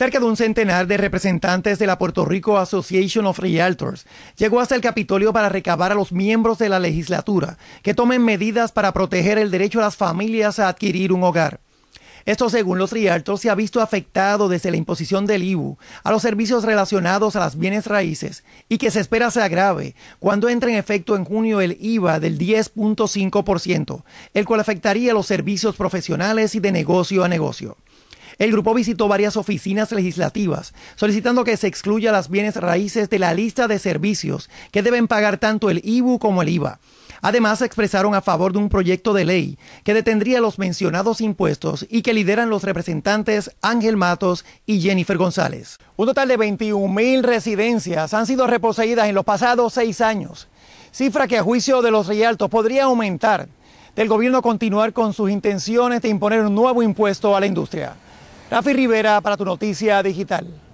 Cerca de un centenar de representantes de la Puerto Rico Association of Realtors llegó hasta el Capitolio para recabar a los miembros de la legislatura que tomen medidas para proteger el derecho a las familias a adquirir un hogar. Esto, según los Realtors, se ha visto afectado desde la imposición del IBU a los servicios relacionados a las bienes raíces y que se espera se agrave cuando entre en efecto en junio el IVA del 10.5%, el cual afectaría los servicios profesionales y de negocio a negocio. El grupo visitó varias oficinas legislativas solicitando que se excluya las bienes raíces de la lista de servicios que deben pagar tanto el IBU como el IVA. Además, se expresaron a favor de un proyecto de ley que detendría los mencionados impuestos y que lideran los representantes Ángel Matos y Jennifer González. Un total de mil residencias han sido reposeídas en los pasados seis años, cifra que a juicio de los realtos podría aumentar del gobierno continuar con sus intenciones de imponer un nuevo impuesto a la industria. Rafi Rivera para tu noticia digital.